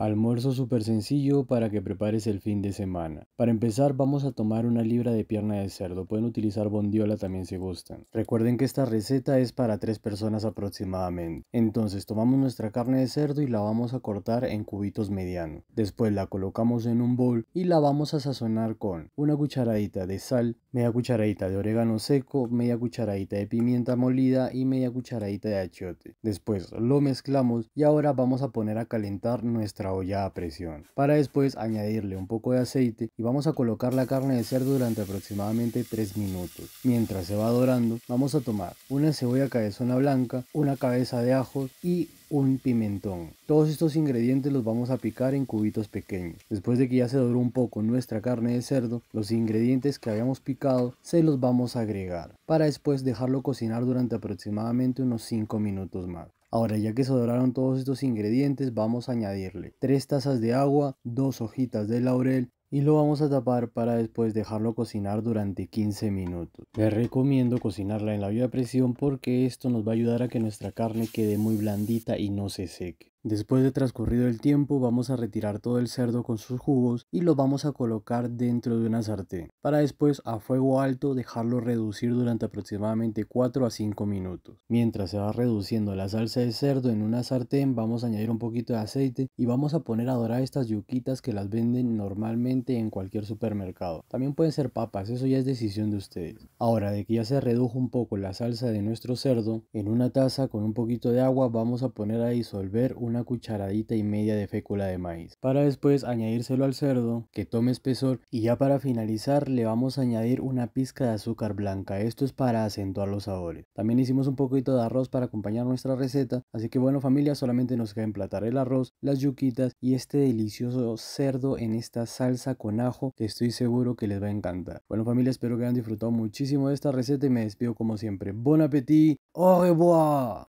Almuerzo súper sencillo para que prepares el fin de semana. Para empezar vamos a tomar una libra de pierna de cerdo, pueden utilizar bondiola también si gustan. Recuerden que esta receta es para tres personas aproximadamente. Entonces tomamos nuestra carne de cerdo y la vamos a cortar en cubitos medianos. Después la colocamos en un bowl y la vamos a sazonar con una cucharadita de sal, media cucharadita de orégano seco, media cucharadita de pimienta molida y media cucharadita de achiote. Después lo mezclamos y ahora vamos a poner a calentar nuestra olla a presión. Para después añadirle un poco de aceite y vamos a colocar la carne de cerdo durante aproximadamente 3 minutos. Mientras se va dorando vamos a tomar una cebolla cabezona blanca, una cabeza de ajo y un pimentón. Todos estos ingredientes los vamos a picar en cubitos pequeños. Después de que ya se doró un poco nuestra carne de cerdo, los ingredientes que habíamos picado se los vamos a agregar para después dejarlo cocinar durante aproximadamente unos 5 minutos más. Ahora ya que se doraron todos estos ingredientes vamos a añadirle 3 tazas de agua, 2 hojitas de laurel, y lo vamos a tapar para después dejarlo cocinar durante 15 minutos. Les recomiendo cocinarla en la olla de presión porque esto nos va a ayudar a que nuestra carne quede muy blandita y no se seque. Después de transcurrido el tiempo vamos a retirar todo el cerdo con sus jugos y lo vamos a colocar dentro de una sartén para después a fuego alto dejarlo reducir durante aproximadamente 4 a 5 minutos. Mientras se va reduciendo la salsa de cerdo en una sartén vamos a añadir un poquito de aceite y vamos a poner a dorar estas yuquitas que las venden normalmente en cualquier supermercado. También pueden ser papas, eso ya es decisión de ustedes. Ahora de que ya se redujo un poco la salsa de nuestro cerdo, en una taza con un poquito de agua vamos a poner a disolver un una cucharadita y media de fécula de maíz, para después añadírselo al cerdo, que tome espesor y ya para finalizar le vamos a añadir una pizca de azúcar blanca, esto es para acentuar los sabores. También hicimos un poquito de arroz para acompañar nuestra receta, así que bueno familia, solamente nos queda emplatar el arroz, las yuquitas y este delicioso cerdo en esta salsa con ajo que estoy seguro que les va a encantar. Bueno familia, espero que hayan disfrutado muchísimo de esta receta y me despido como siempre. Bon appétit, au revoir.